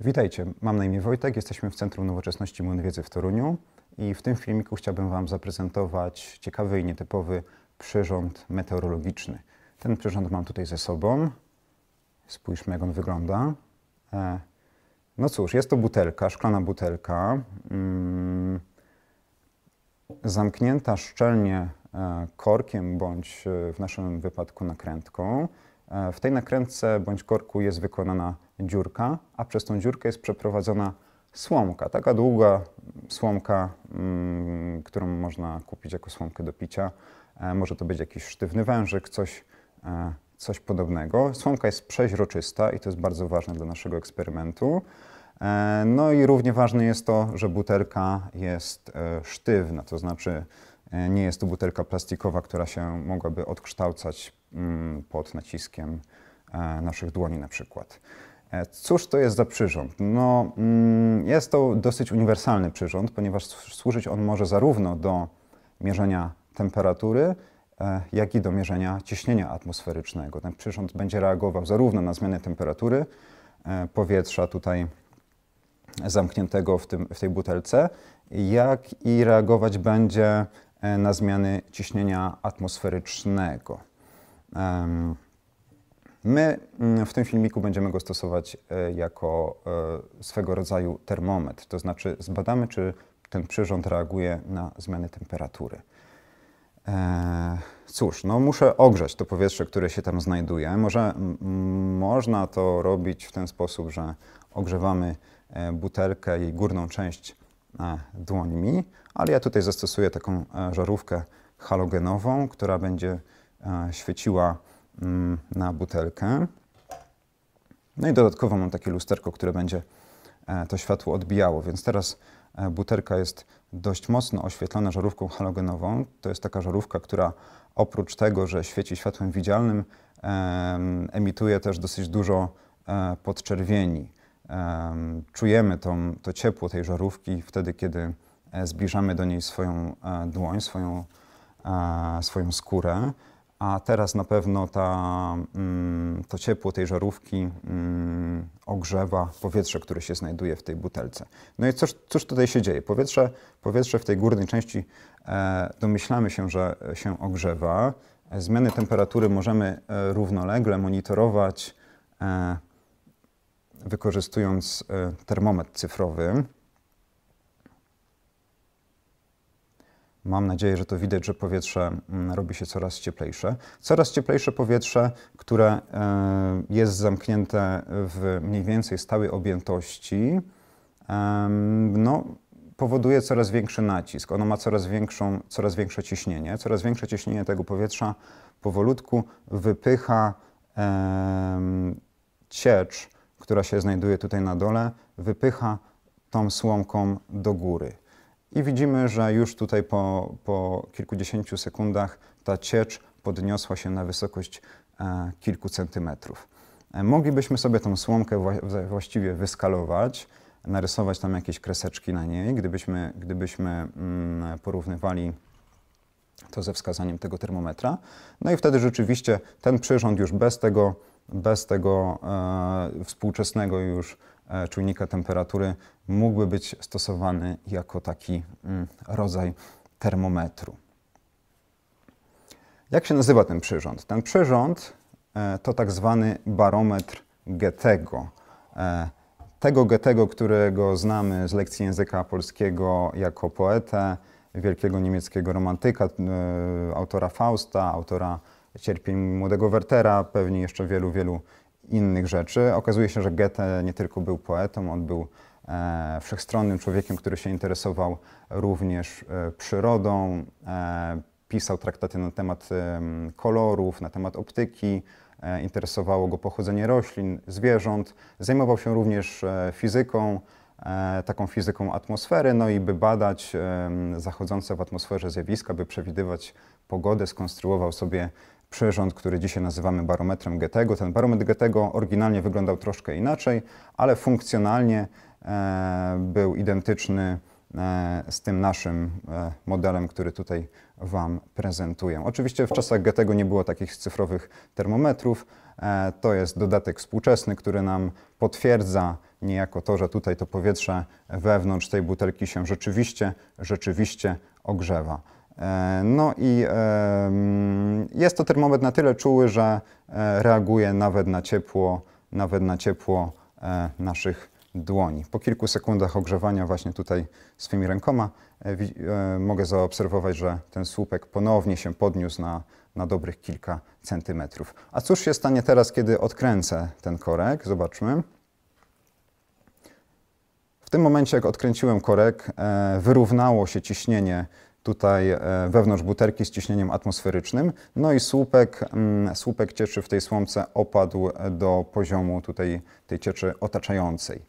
Witajcie, mam na imię Wojtek, jesteśmy w Centrum Nowoczesności Młyn Wiedzy w Toruniu i w tym filmiku chciałbym Wam zaprezentować ciekawy i nietypowy przyrząd meteorologiczny. Ten przyrząd mam tutaj ze sobą. Spójrzmy jak on wygląda. E, no cóż, jest to butelka, szklana butelka, mm, zamknięta szczelnie e, korkiem bądź e, w naszym wypadku nakrętką. E, w tej nakrętce bądź korku jest wykonana dziurka, a przez tą dziurkę jest przeprowadzona słomka, taka długa słomka, mm, którą można kupić jako słomkę do picia. E, może to być jakiś sztywny wężyk, coś, e, coś podobnego. Słomka jest przeźroczysta i to jest bardzo ważne dla naszego eksperymentu. No i równie ważne jest to, że butelka jest sztywna, to znaczy nie jest to butelka plastikowa, która się mogłaby odkształcać Mm, pod naciskiem e, naszych dłoni na przykład. E, cóż to jest za przyrząd? No, mm, jest to dosyć uniwersalny przyrząd, ponieważ służyć on może zarówno do mierzenia temperatury, e, jak i do mierzenia ciśnienia atmosferycznego. Ten przyrząd będzie reagował zarówno na zmiany temperatury powietrza tutaj zamkniętego w, tym, w tej butelce, jak i reagować będzie na zmiany ciśnienia atmosferycznego. My mm, w tym filmiku będziemy go stosować e, jako e, swego rodzaju termometr, to znaczy zbadamy, czy ten przyrząd reaguje na zmiany temperatury. E, cóż, no muszę ogrzać to powietrze, które się tam znajduje. Może można to robić w ten sposób, że ogrzewamy butelkę, jej górną część dłońmi, ale ja tutaj zastosuję taką żarówkę halogenową, która będzie świeciła mm, na butelkę. No i dodatkowo mam takie lusterko, które będzie e, to światło odbijało, więc teraz e, butelka jest dość mocno oświetlona żarówką halogenową. To jest taka żarówka, która oprócz tego, że świeci światłem widzialnym, emituje też dosyć dużo e, podczerwieni. Czujemy to ciepło tej żarówki wtedy, kiedy zbliżamy do niej swoją dłoń, swoją, swoją skórę a teraz na pewno ta, mm, to ciepło tej żarówki mm, ogrzewa powietrze, które się znajduje w tej butelce. No i cóż, cóż tutaj się dzieje? Powietrze, powietrze w tej górnej części e, domyślamy się, że się ogrzewa. E, zmiany temperatury możemy e, równolegle monitorować wykorzystując termometr cyfrowy. Mam nadzieję, że to widać, że powietrze mm, robi się coraz cieplejsze. Coraz cieplejsze powietrze, które e, jest zamknięte w mniej więcej stałej objętości, no, powoduje coraz większy nacisk. Ono ma coraz, większą, coraz większe ciśnienie. Coraz większe ciśnienie tego powietrza powolutku wypycha ciecz, która się znajduje tutaj na dole, wypycha tą słomką do góry. I widzimy, że już tutaj po, po kilkudziesięciu sekundach ta ciecz podniosła się na wysokość e, kilku centymetrów. E, moglibyśmy sobie tą słomkę właściwie wyskalować, narysować tam jakieś kreseczki na niej, gdybyśmy, gdybyśmy mm, porównywali to ze wskazaniem tego termometra. No i wtedy rzeczywiście ten przyrząd już bez tego, bez tego e, współczesnego już E, czujnika temperatury mógłby być stosowany jako taki mm, rodzaj termometru. Jak się nazywa ten przyrząd? Ten przyrząd e, to tak zwany barometr Goethego. E, tego Goethego, którego znamy z lekcji języka polskiego jako poetę, wielkiego niemieckiego romantyka, autora Fausta, autora Cierpień Młodego Wertera, pewnie jeszcze wielu, wielu innych rzeczy. Okazuje się, że Goethe nie tylko był poetą, on był e, wszechstronnym człowiekiem, który się interesował również e, przyrodą, e, pisał traktaty na temat kolorów, na temat optyki, e, interesowało go pochodzenie roślin, zwierząt, zajmował się również e, fizyką, e, taką fizyką atmosfery, no i by badać zachodzące w atmosferze zjawiska, by przewidywać pogodę, skonstruował sobie przyrząd, który dzisiaj nazywamy barometrem Getego. Ten barometr Getego oryginalnie wyglądał troszkę inaczej, ale funkcjonalnie e, był identyczny e, z tym naszym e, modelem, który tutaj Wam prezentuję. Oczywiście w czasach Getego nie było takich cyfrowych termometrów. To jest dodatek współczesny, który nam potwierdza niejako to, że tutaj to powietrze wewnątrz tej butelki się rzeczywiście, rzeczywiście ogrzewa. E, no i jest to termometr na tyle czuły, że e, reaguje nawet na ciepło, nawet na ciepło e, naszych dłoni. Po kilku sekundach ogrzewania właśnie tutaj swymi rękoma mogę zaobserwować, że ten słupek ponownie się podniósł na, na dobrych kilka centymetrów. A cóż się stanie teraz, kiedy odkręcę ten korek? Zobaczmy. W tym momencie, jak odkręciłem korek, wyrównało się ciśnienie tutaj e, wewnątrz butelki z ciśnieniem atmosferycznym. No i słupek, mm, słupek cieczy w tej słomce opadł do poziomu tutaj tej cieczy otaczającej.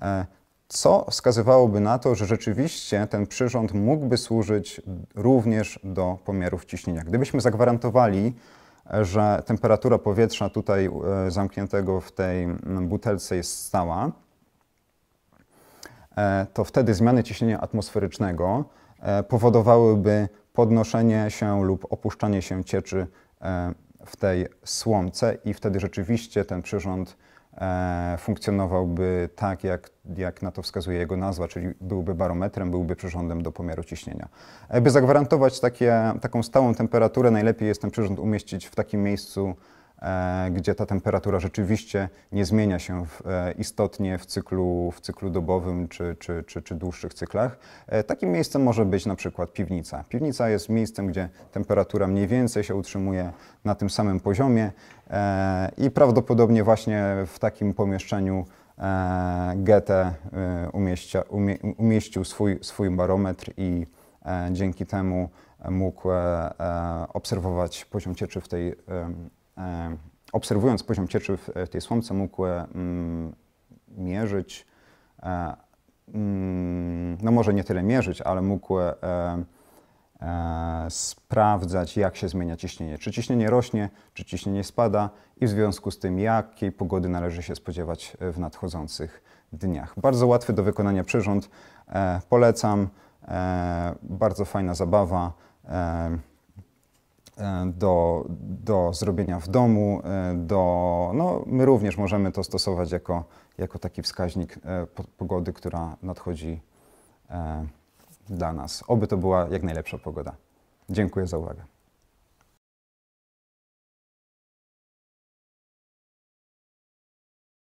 E, co wskazywałoby na to, że rzeczywiście ten przyrząd mógłby służyć również do pomiarów ciśnienia. Gdybyśmy zagwarantowali, że temperatura powietrza tutaj e, zamkniętego w tej mm, butelce jest stała, to wtedy zmiany ciśnienia atmosferycznego E, powodowałyby podnoszenie się lub opuszczanie się cieczy e, w tej słomce i wtedy rzeczywiście ten przyrząd e, funkcjonowałby tak, jak, jak na to wskazuje jego nazwa, czyli byłby barometrem, byłby przyrządem do pomiaru ciśnienia. By zagwarantować takie, taką stałą temperaturę, najlepiej jest ten przyrząd umieścić w takim miejscu, E, gdzie ta temperatura rzeczywiście nie zmienia się w, e, istotnie w cyklu, w cyklu dobowym czy, czy, czy, czy dłuższych cyklach. E, takim miejscem może być na przykład piwnica. Piwnica jest miejscem, gdzie temperatura mniej więcej się utrzymuje na tym samym poziomie i prawdopodobnie właśnie w takim pomieszczeniu Goethe umieścia, umie, umieścił swój, swój barometr i dzięki temu mógł obserwować poziom cieczy w tej E, obserwując poziom cieczy w tej słomce, mógł e, mm, mierzyć, e, mm, no może nie tyle mierzyć, ale mógł sprawdzać, jak się zmienia ciśnienie. Czy ciśnienie rośnie, czy ciśnienie spada i w związku z tym, jakiej pogody należy się spodziewać w nadchodzących dniach. Bardzo łatwy do wykonania przyrząd. Polecam. Bardzo fajna zabawa. E, do, do zrobienia w domu, e, do, no, my również możemy to stosować jako, jako taki wskaźnik e, pogody, która nadchodzi dla nas. Oby to była jak najlepsza pogoda. Dziękuję za uwagę.